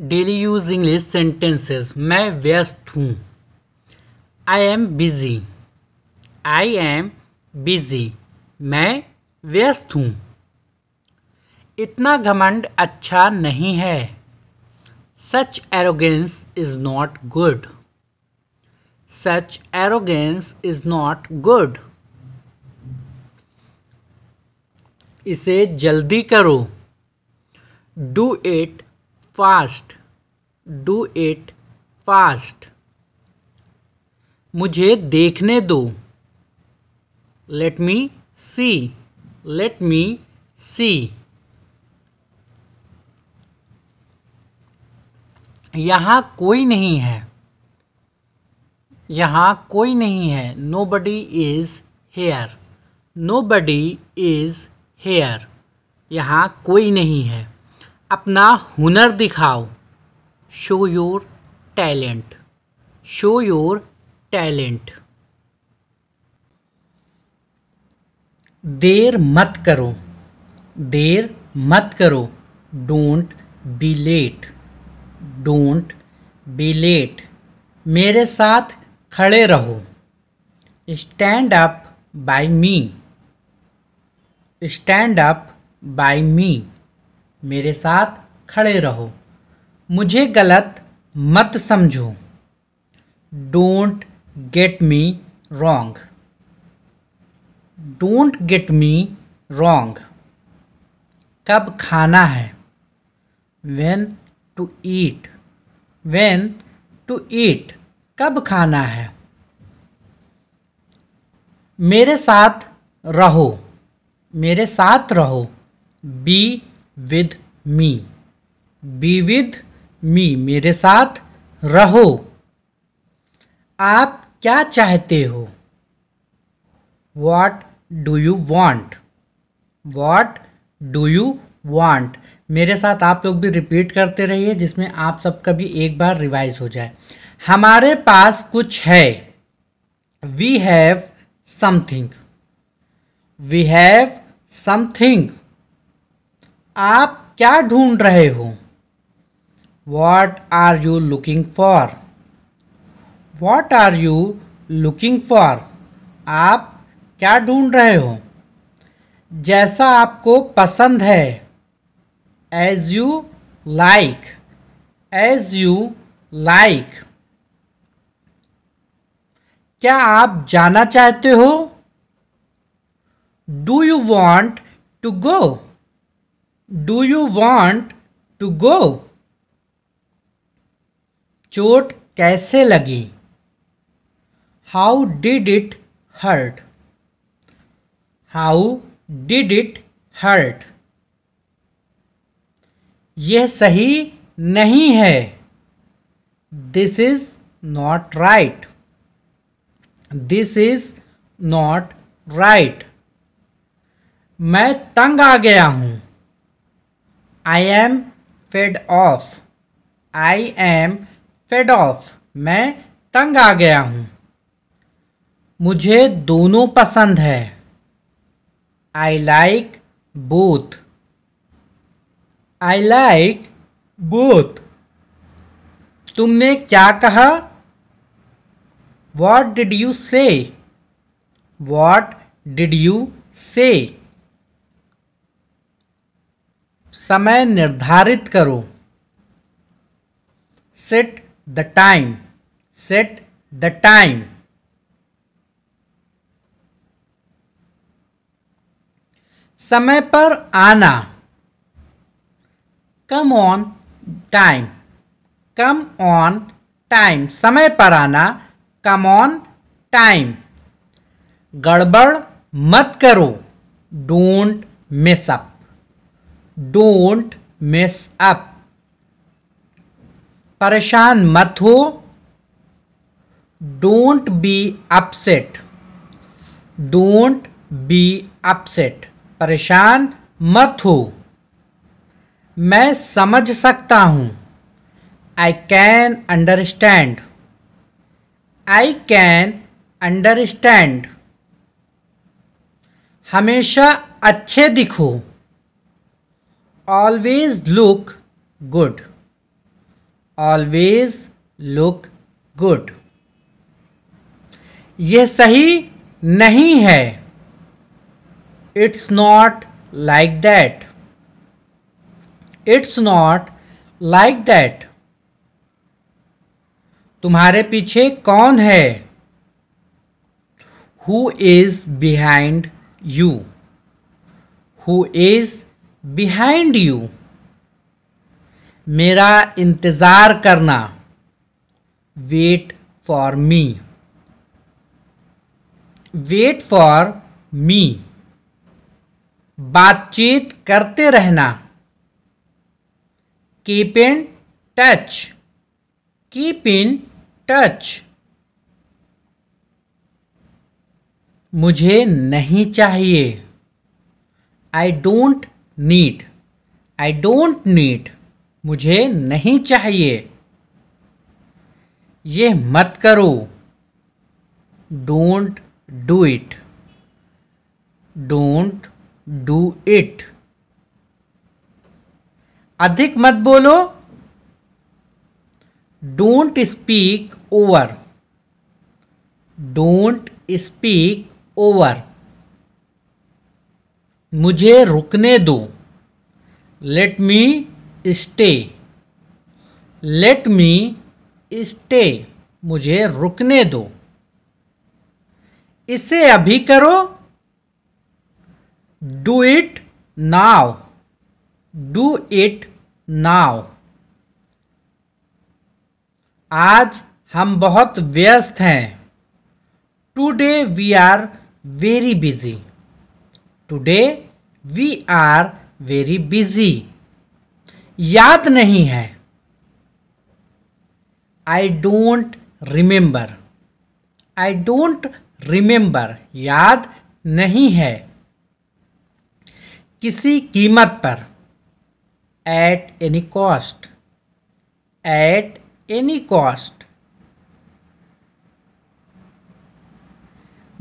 Daily use English sentences मैं व्यस्त हूँ I am busy I am busy मैं व्यस्त हूँ इतना घमंड अच्छा नहीं है such arrogance is not good such arrogance is not good इसे जल्दी करो do it fast do it fast मुझे देखने दो लेट मी सी लेट मी सी यहाँ कोई नहीं है यहाँ कोई नहीं है nobody is here nobody is here यहाँ कोई नहीं है अपना हुनर दिखाओ show your talent show your talent देर मत करो देर मत करो don't be late don't be late मेरे साथ खड़े रहो stand up by me stand up by me मेरे साथ खड़े रहो मुझे गलत मत समझो don't get me wrong don't get me wrong कब खाना है when to eat when to eat कब खाना है मेरे साथ रहो मेरे साथ रहो be with me be with me मेरे साथ रहो आप क्या चाहते हो what do you want what do you want मेरे साथ आप लोग भी रिपीट करते रहिए जिसमें आप सबका भी एक बार रिवाइज हो जाए हमारे पास कुछ है we have something we have something आप क्या ढूंढ रहे हो what are you looking for what are you looking for आप क्या ढूंढ रहे हो जैसा आपको पसंद है as you like as you like क्या आप जाना चाहते हो do you want to go do you want to go चोट कैसे लगी how did it hurt how did it hurt यह सही नहीं है this is not right this is not right मैं तंग आ गया हूं I am fed of I am fed of मैं तंग आ गया हूँ मुझे दोनों पसंद है I like both I like both तुमने क्या कहा what did you say what did you say समय निर्धारित करो set the time set the time समय पर आना come on time come on time समय पर आना कम ऑन टाइम गड़बड़ मत करो don't mess up don't mess up परेशान मत हो don't be upset don't be upset परेशान मत हो मैं समझ सकता हूँ I can understand I can understand हमेशा अच्छे दिखो always look good always look good यह सही नहीं है it's not like that it's not like that तुम्हारे पीछे कौन है who is behind you who is behind you मेरा इंतज़ार करना wait for me wait for me बातचीत करते रहना keep in touch keep in touch मुझे नहीं चाहिए I don't need I don't need मुझे नहीं चाहिए ये मत करो don't do it don't do it अधिक मत बोलो don't speak over don't speak over मुझे रुकने दो let me stay let me stay मुझे रुकने दो इसे अभी करो do it now do it now आज हम बहुत व्यस्त हैं today we are very busy today we are very busy याद नहीं है I don't remember I don't remember याद नहीं है किसी कीमत पर at any cost at any cost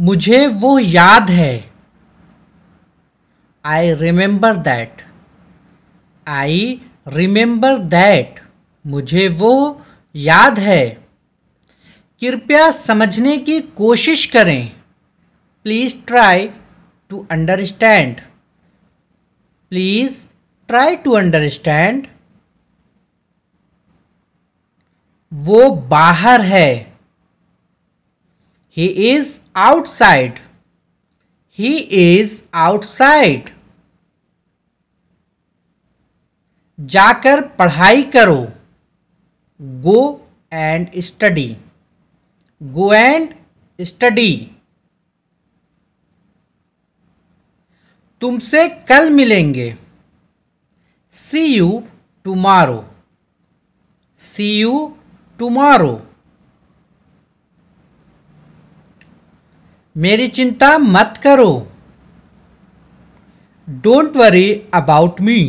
मुझे वो याद है I remember that I remember that मुझे वो याद है कृपया समझने की कोशिश करें please try to understand please try to understand वो बाहर है he is outside He is outside. जाकर पढ़ाई करो गो and study go and study तुमसे कल मिलेंगे see you tomorrow see you tomorrow मेरी चिंता मत करो don't worry about me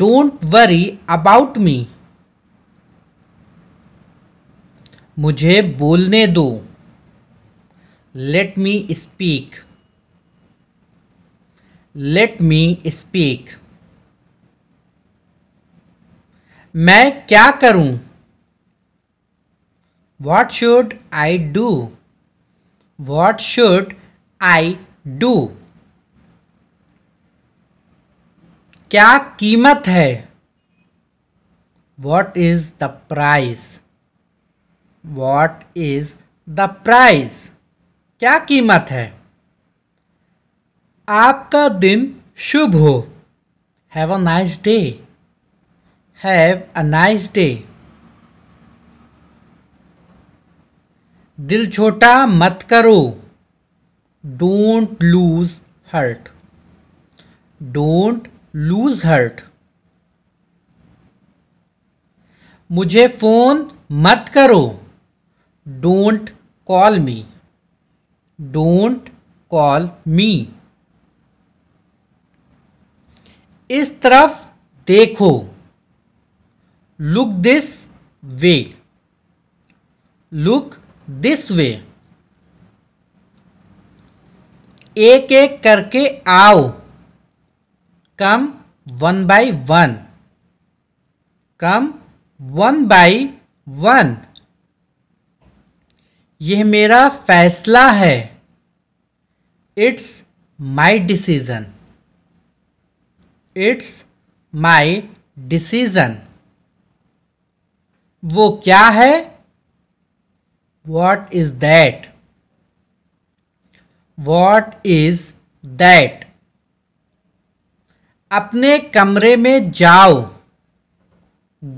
don't worry about me मुझे बोलने दो let me speak let me speak मैं क्या करूं? What should I do What should I do? क्या कीमत है what is the price what is the price? क्या कीमत है आपका दिन शुभ हो have a nice day have a nice day दिल छोटा मत करो don't lose hurt don't lose hurt मुझे फ़ोन मत करो don't call me don't call me इस तरफ देखो look this way look this way एक एक करके आओ come one by one come one by one यह मेरा फैसला है it's my decision it's my decision वो क्या है what is that what is that अपने कमरे में जाओ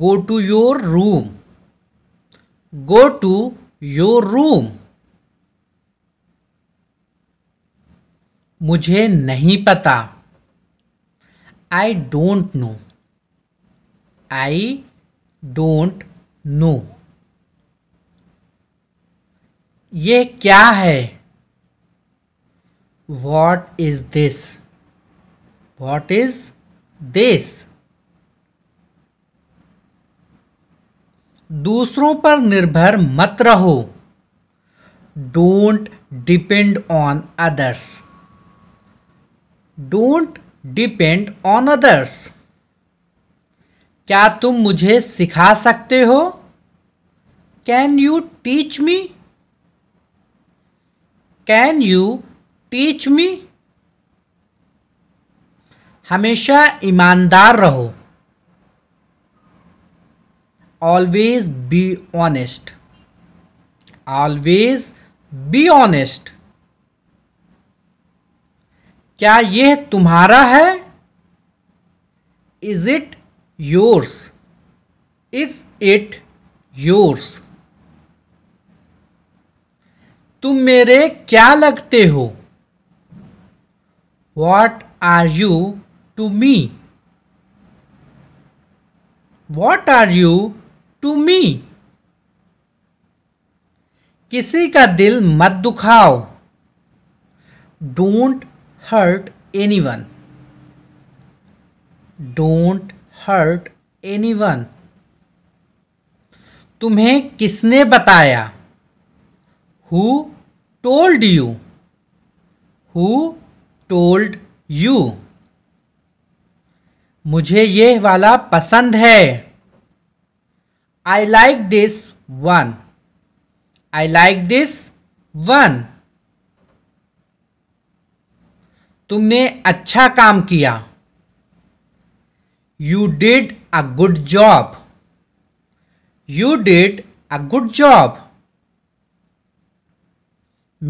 go to your room go to your room मुझे नहीं पता I don't know I don't know ये क्या है what is this what is this दूसरों पर निर्भर मत रहो don't depend on others don't depend on others क्या तुम मुझे सिखा सकते हो can you teach me can you teach me हमेशा ईमानदार रहो always be honest always be honest क्या यह तुम्हारा है is it yours is it yours तुम मेरे क्या लगते हो what are you to me what are you to me किसी का दिल मत दुखाओ don't hurt anyone don't hurt anyone तुम्हें किसने बताया who told you? Who told you? मुझे ये वाला पसंद है I like this one I like this one तुमने अच्छा काम किया you did a good job you did a good job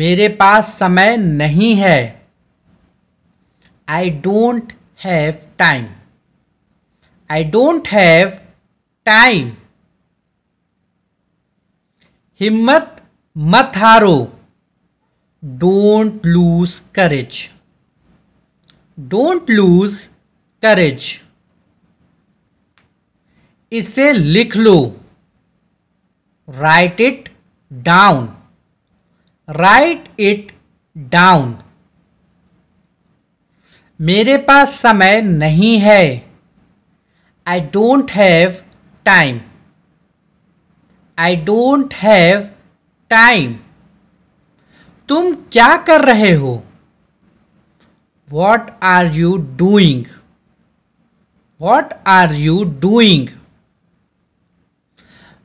मेरे पास समय नहीं है I don't have time I don't have time हिम्मत मत हारो don't lose courage don't lose courage इसे लिख लो write it down write it down मेरे पास समय नहीं है I don't have time I don't have time तुम क्या कर रहे हो what are you doing what are you doing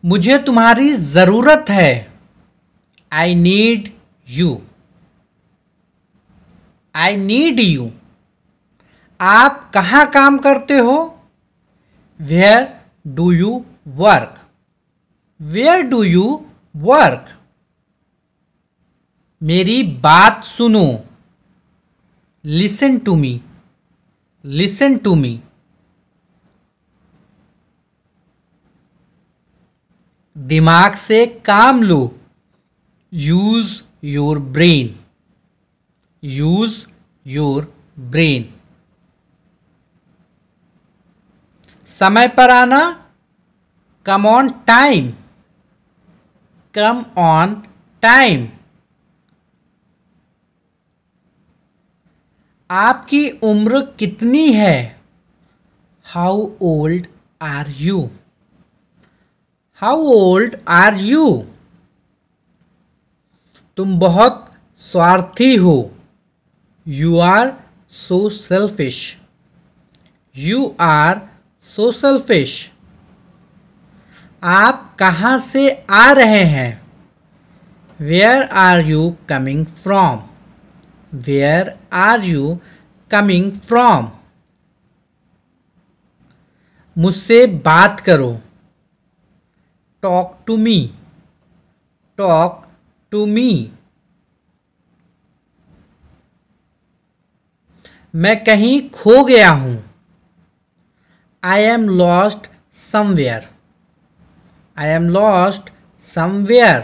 मुझे तुम्हारी ज़रूरत है I need you I need you आप कहाँ काम करते हो where do you work where do you work मेरी बात सुनो listen to me listen to me दिमाग से काम लो use your brain use your brain समय पर आना come on time come on time आपकी उम्र कितनी है how old are you how old are you तुम बहुत स्वार्थी हो you are so selfish you are so selfish आप कहाँ से आ रहे हैं where are you coming from where are you coming from मुझसे बात करो talk to me talk to me मैं कहीं खो गया हूं I am lost somewhere I am lost somewhere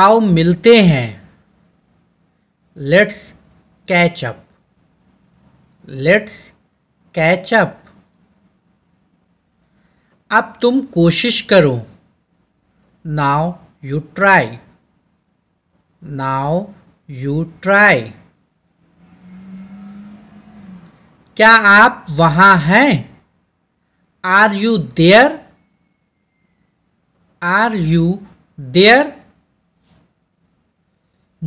आओ मिलते हैं let's catch up let's catch up अब तुम कोशिश करो now you try now you try क्या आप वहां हैं are you there are you there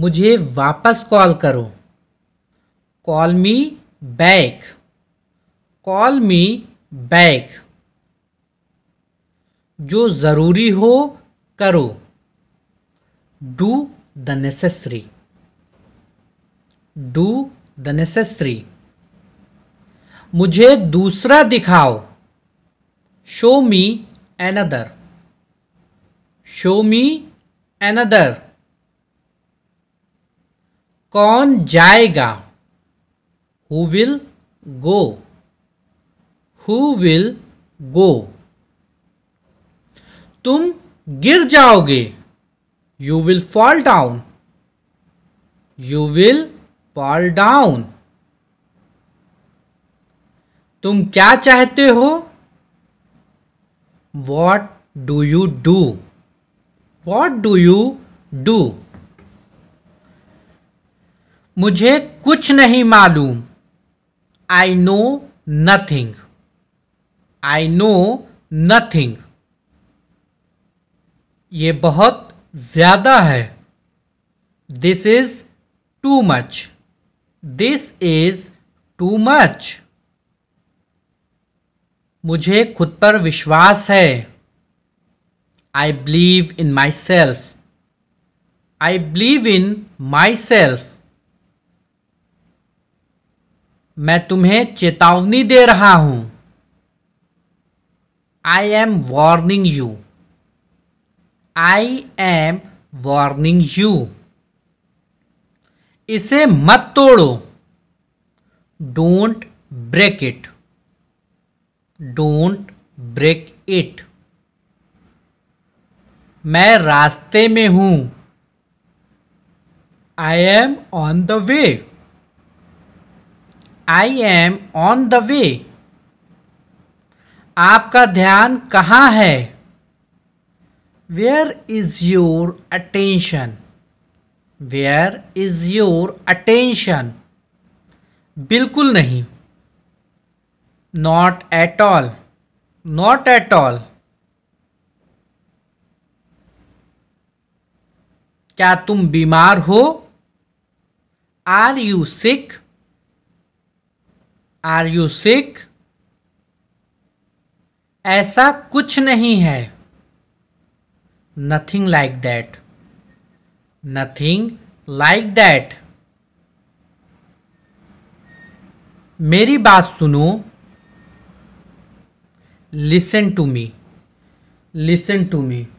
मुझे वापस कॉल करो call me back call me back जो ज़रूरी हो करो do the necessary do the necessary मुझे दूसरा दिखाओ show me another show me another कौन जाएगा who will go who will go तुम गिर जाओगे you will fall down you will fall down तुम क्या चाहते हो what do you do what do you do मुझे कुछ नहीं मालूम I know nothing I know nothing ये बहुत ज़्यादा है this is too much this is too much मुझे खुद पर विश्वास है I believe in myself I believe in myself मैं तुम्हें चेतावनी दे रहा हूँ I am warning you I am warning you इसे मत तोड़ो don't break it don't break it मैं रास्ते में हूं I am on the way I am on the way आपका ध्यान कहाँ है where is your attention where is your attention बिल्कुल नहीं not at all not at all क्या तुम बीमार हो are you sick are you sick ऐसा कुछ नहीं है nothing like that nothing like that मेरी बात सुनो listen to me listen to me